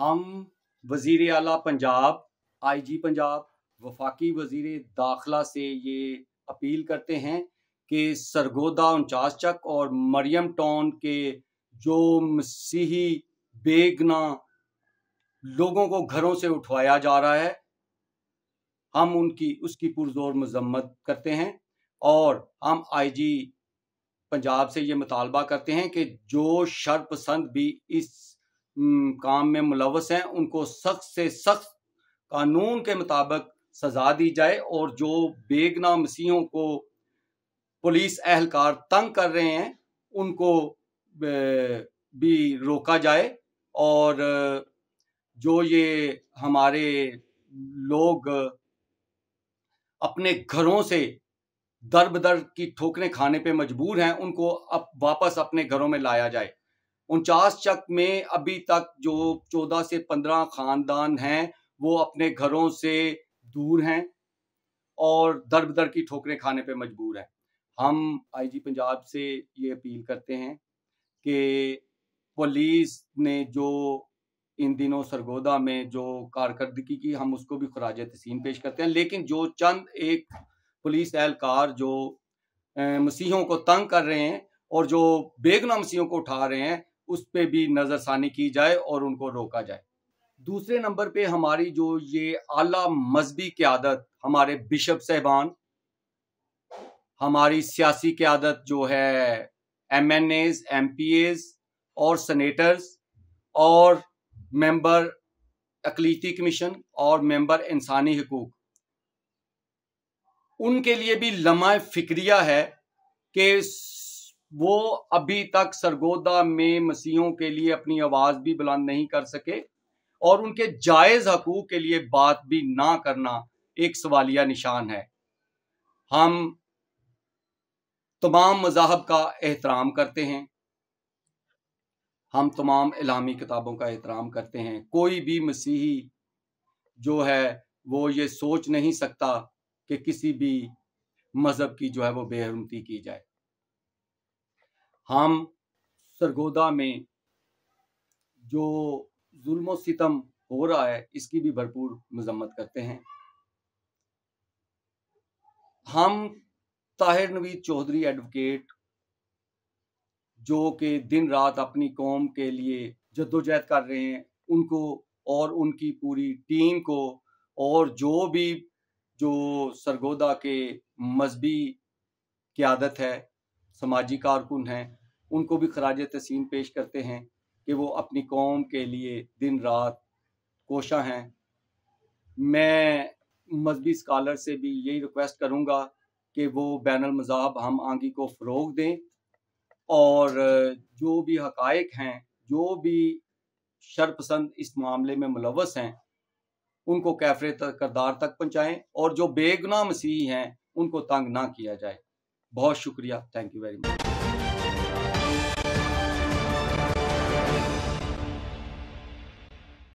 हम वज़ीर अला पंजाब आई जी पंजाब वफाकी वजीर दाखिला से ये अपील करते हैं कि सरगोदा उनचास चक और मरियम टाउन के जो मसीही बेगना लोगों को घरों से उठवाया जा रहा है हम उनकी उसकी पुरजोर मजम्मत करते हैं और हम आईजी पंजाब से ये मुतालबा करते हैं कि जो शर्पसंद भी इस काम में मुलवस हैं उनको सख्त से सख्त कानून के मुताबिक सजा दी जाए और जो बेगना मसीहों को पुलिस अहलकार तंग कर रहे हैं उनको भी रोका जाए और जो ये हमारे लोग अपने घरों से दर बदर की ठोकरें खाने पे मजबूर हैं उनको अब वापस अपने घरों में लाया जाए उनचास चक में अभी तक जो चौदह से पंद्रह खानदान हैं वो अपने घरों से दूर हैं और दर दर की ठोकरें खाने पे मजबूर हैं हम आईजी पंजाब से ये अपील करते हैं कि पुलिस ने जो इन दिनों सरगोदा में जो कारकर्दगी की हम उसको भी खराज तसीम पेश करते हैं लेकिन जो चंद एक पुलिस एहलकार जो मसीहों को तंग कर रहे हैं और जो बेगना मसीहों को उठा रहे हैं उस पर भी नज़रसानी की जाए और उनको रोका जाए दूसरे नंबर पे हमारी जो ये आला मजहबी क्यादत हमारे बिशप साहबान हमारी सियासी क्यादत जो है M N As M P As और सनेटर्स और मेंबर अकलीती कमीशन और मेंबर इंसानी हकूक उनके लिए भी लम्हा फिक्रिया है कि वो अभी तक सरगोदा में मसीहों के लिए अपनी आवाज़ भी बुलंद नहीं कर सके और उनके जायज़ हकूक़ के लिए बात भी ना करना एक सवालिया निशान है हम तमाम मजाहब का एहतराम करते हैं हम तमाम इलामी किताबों का एहतराम करते हैं कोई भी मसीही जो है वो ये सोच नहीं सकता कि किसी भी मज़हब की जो है वो बेहरमती की जाए हम सरगोदा में जो जुल्म सितम हो रहा है इसकी भी भरपूर मजम्मत करते हैं हम ताहिर नवीद चौधरी एडवोकेट जो कि दिन रात अपनी कौम के लिए जद्दोजहद कर रहे हैं उनको और उनकी पूरी टीम को और जो भी जो सरगोदा के मजहबी क्यादत है समाजी कारकुन हैं उनको भी खराज तसीम पेश करते हैं कि वो अपनी कौम के लिए दिन रात कोशा हैं मैं मजहबी स्कॉलर से भी यही रिक्वेस्ट करूँगा कि वो बैन मज़ाहब हम आंगी को फ़रोग दें और जो भी हकायक हैं जो भी शरपसंद इस मामले में मुलवस हैं उनको कैफरे करदार तक पहुँचाएँ और जो बेगुनाह मसीह हैं उनको तंग ना किया जाए बहुत शुक्रिया थैंक यू वेरी मच